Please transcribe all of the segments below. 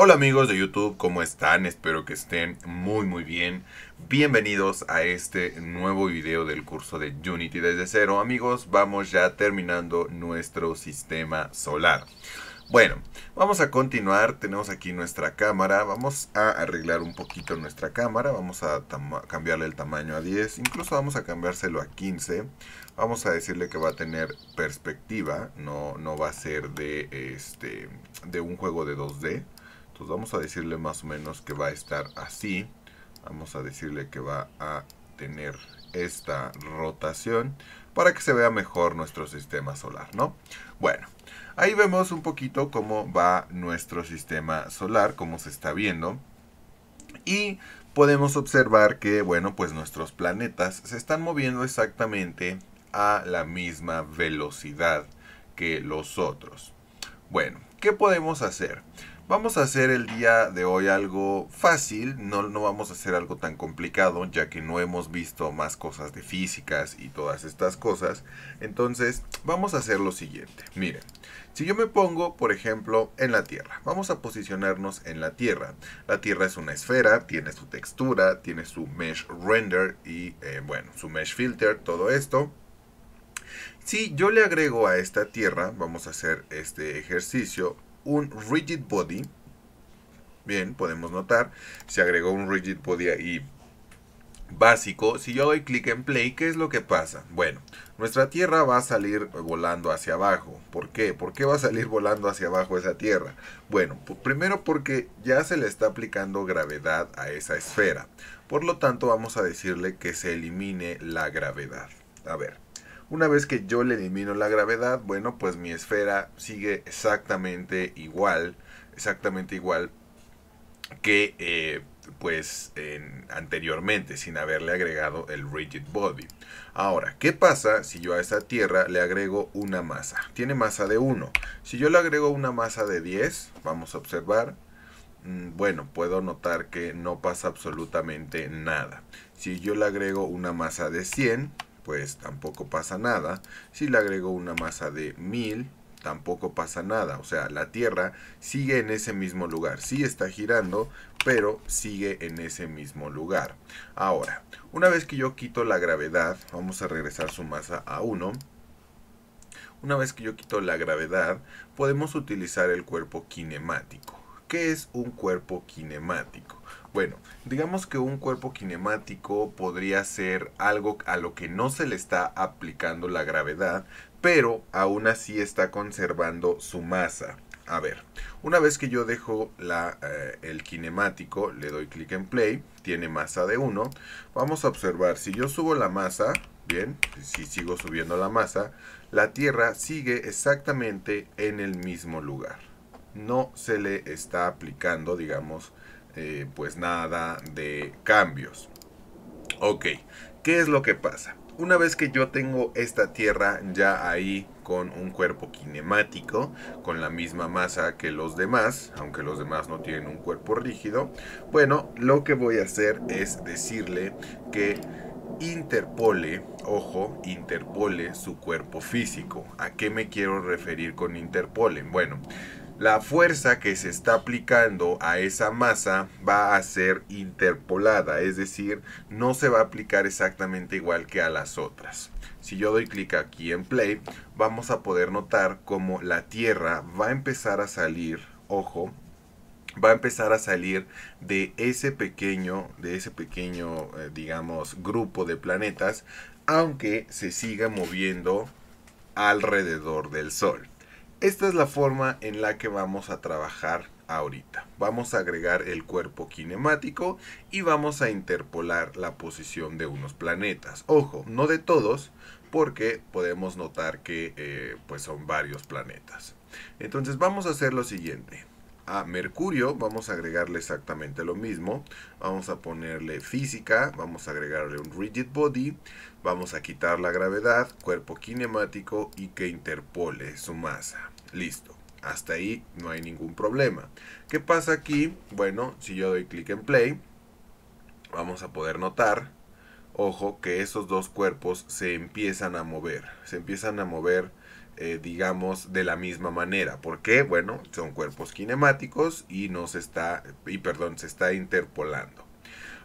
Hola amigos de YouTube, ¿cómo están? Espero que estén muy muy bien. Bienvenidos a este nuevo video del curso de Unity desde cero. Amigos, vamos ya terminando nuestro sistema solar. Bueno, vamos a continuar. Tenemos aquí nuestra cámara. Vamos a arreglar un poquito nuestra cámara. Vamos a cambiarle el tamaño a 10. Incluso vamos a cambiárselo a 15. Vamos a decirle que va a tener perspectiva. No, no va a ser de, este, de un juego de 2D pues vamos a decirle más o menos que va a estar así. Vamos a decirle que va a tener esta rotación para que se vea mejor nuestro sistema solar, ¿no? Bueno, ahí vemos un poquito cómo va nuestro sistema solar, cómo se está viendo. Y podemos observar que, bueno, pues nuestros planetas se están moviendo exactamente a la misma velocidad que los otros. Bueno, ¿qué podemos hacer? Vamos a hacer el día de hoy algo fácil, no, no, vamos a hacer algo tan complicado, ya que no hemos visto más cosas de físicas y todas estas cosas. Entonces, vamos a hacer lo siguiente. Miren, si yo me pongo, por ejemplo, en la Tierra, vamos a posicionarnos en la Tierra. La Tierra es una esfera, tiene su textura, tiene su mesh render y, eh, bueno, su mesh filter, todo esto. Si yo le agrego a esta Tierra, vamos a hacer este ejercicio, un rigid body. Bien, podemos notar, se agregó un rigid body ahí básico. Si yo doy clic en play, ¿qué es lo que pasa? Bueno, nuestra tierra va a salir volando hacia abajo. ¿Por qué? ¿Por qué va a salir volando hacia abajo esa tierra? Bueno, primero porque ya se le está aplicando gravedad a esa esfera. Por lo tanto, vamos a decirle que se elimine la gravedad. A ver, una vez que yo le elimino la gravedad, bueno, pues mi esfera sigue exactamente igual, exactamente igual que eh, pues anteriormente sin haberle agregado el rigid body. Ahora, ¿qué pasa si yo a esta tierra le agrego una masa? Tiene masa de 1. Si yo le agrego una masa de 10, vamos a observar, mm, bueno, puedo notar que no pasa absolutamente nada. Si yo le agrego una masa de 100, pues tampoco pasa nada. Si le agrego una masa de 1000, tampoco pasa nada. O sea, la Tierra sigue en ese mismo lugar. Sí está girando, pero sigue en ese mismo lugar. Ahora, una vez que yo quito la gravedad, vamos a regresar su masa a 1. Una vez que yo quito la gravedad, podemos utilizar el cuerpo kinemático. ¿Qué es un cuerpo kinemático? Bueno, digamos que un cuerpo kinemático podría ser algo a lo que no se le está aplicando la gravedad, pero aún así está conservando su masa. A ver, una vez que yo dejo la, eh, el kinemático, le doy clic en play, tiene masa de 1. Vamos a observar, si yo subo la masa, bien, si sigo subiendo la masa, la Tierra sigue exactamente en el mismo lugar. No se le está aplicando, digamos, eh, pues nada de cambios. Ok, ¿qué es lo que pasa? Una vez que yo tengo esta tierra ya ahí con un cuerpo kinemático, con la misma masa que los demás, aunque los demás no tienen un cuerpo rígido, bueno, lo que voy a hacer es decirle que interpole, ojo, interpole su cuerpo físico. ¿A qué me quiero referir con interpole? Bueno, la fuerza que se está aplicando a esa masa va a ser interpolada, es decir, no se va a aplicar exactamente igual que a las otras. Si yo doy clic aquí en play, vamos a poder notar cómo la Tierra va a empezar a salir, ojo, va a empezar a salir de ese pequeño, de ese pequeño, eh, digamos, grupo de planetas, aunque se siga moviendo alrededor del Sol. Esta es la forma en la que vamos a trabajar ahorita. Vamos a agregar el cuerpo kinemático y vamos a interpolar la posición de unos planetas. Ojo, no de todos, porque podemos notar que eh, pues son varios planetas. Entonces vamos a hacer lo siguiente a Mercurio vamos a agregarle exactamente lo mismo. Vamos a ponerle física, vamos a agregarle un rigid body, vamos a quitar la gravedad, cuerpo kinemático y que interpole su masa. Listo. Hasta ahí no hay ningún problema. ¿Qué pasa aquí? Bueno, si yo doy clic en play, vamos a poder notar ojo que esos dos cuerpos se empiezan a mover, se empiezan a mover eh, digamos de la misma manera. Porque, Bueno, son cuerpos kinemáticos y no se está, y perdón, se está interpolando.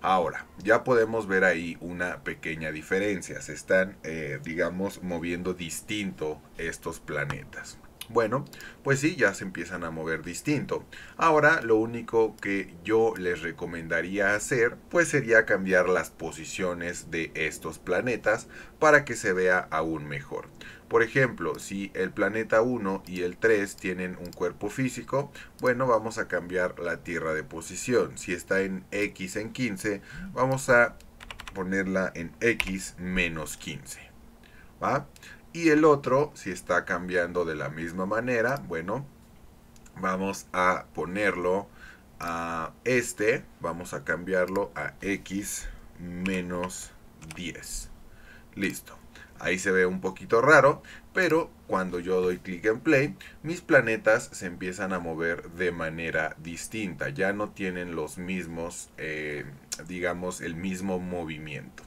Ahora, ya podemos ver ahí una pequeña diferencia, se están, eh, digamos, moviendo distinto estos planetas. Bueno, pues sí, ya se empiezan a mover distinto. Ahora lo único que yo les recomendaría hacer, pues sería cambiar las posiciones de estos planetas para que se vea aún mejor. Por ejemplo, si el planeta 1 y el 3 tienen un cuerpo físico, bueno, vamos a cambiar la Tierra de posición. Si está en X en 15, vamos a ponerla en X menos 15. ¿Va? Y el otro, si está cambiando de la misma manera, bueno, vamos a ponerlo a este, vamos a cambiarlo a x menos 10. Listo. Ahí se ve un poquito raro, pero cuando yo doy clic en play, mis planetas se empiezan a mover de manera distinta. Ya no tienen los mismos, eh, digamos, el mismo movimiento.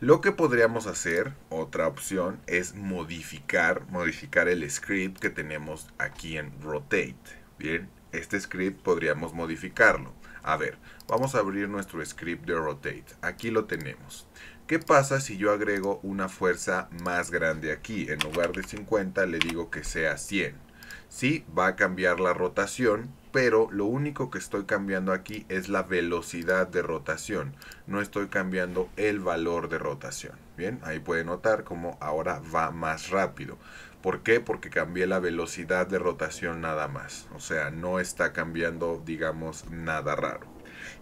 Lo que podríamos hacer, otra opción, es modificar, modificar el script que tenemos aquí en Rotate. Bien, este script podríamos modificarlo. A ver, vamos a abrir nuestro script de Rotate. Aquí lo tenemos. ¿Qué pasa si yo agrego una fuerza más grande aquí? En lugar de 50 le digo que sea 100. Sí, va a cambiar la rotación pero lo único que estoy cambiando aquí es la velocidad de rotación, no estoy cambiando el valor de rotación. Bien, ahí puede notar como ahora va más rápido. ¿Por qué? Porque cambié la velocidad de rotación nada más. O sea, no está cambiando, digamos, nada raro.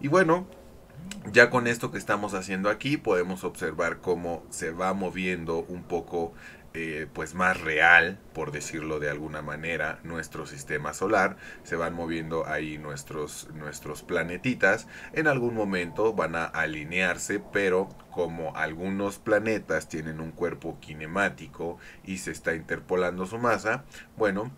Y bueno, ya con esto que estamos haciendo aquí podemos observar cómo se va moviendo un poco eh, pues más real, por decirlo de alguna manera, nuestro sistema solar. Se van moviendo ahí nuestros, nuestros planetitas. En algún momento van a alinearse, pero como algunos planetas tienen un cuerpo kinemático y se está interpolando su masa, bueno,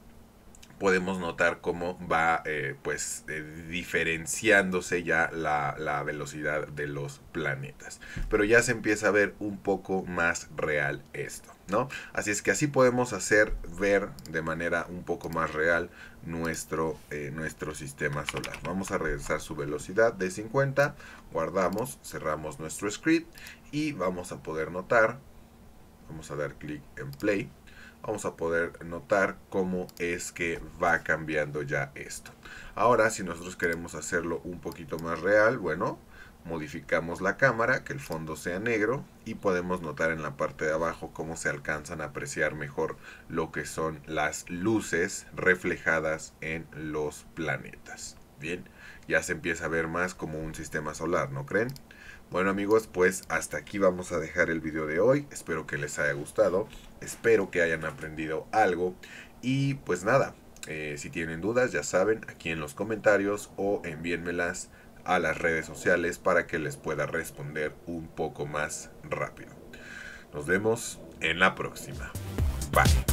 podemos notar cómo va eh, pues eh, diferenciándose ya la, velocidad de los planetas. Pero ya se empieza a ver un poco más real esto, ¿no? Así es que así podemos hacer ver de manera un poco más real nuestro, eh, nuestro sistema solar. Vamos a regresar su velocidad de 50, guardamos, cerramos nuestro script y vamos a poder notar, vamos a dar clic en play vamos a poder notar cómo es que va cambiando ya esto. Ahora, si nosotros queremos hacerlo un poquito más real, bueno, modificamos la cámara, que el fondo sea negro y podemos notar en la parte de abajo cómo se alcanzan a apreciar mejor lo que son las luces reflejadas en los planetas. Bien, ya se empieza a ver más como un sistema solar, ¿no creen? Bueno amigos, pues hasta aquí vamos a dejar el video de hoy. Espero que les haya gustado, espero que hayan aprendido algo. Y pues nada, eh, si tienen dudas ya saben, aquí en los comentarios o envíenmelas a las redes sociales para que les pueda responder un poco más rápido. Nos vemos en la próxima. Bye.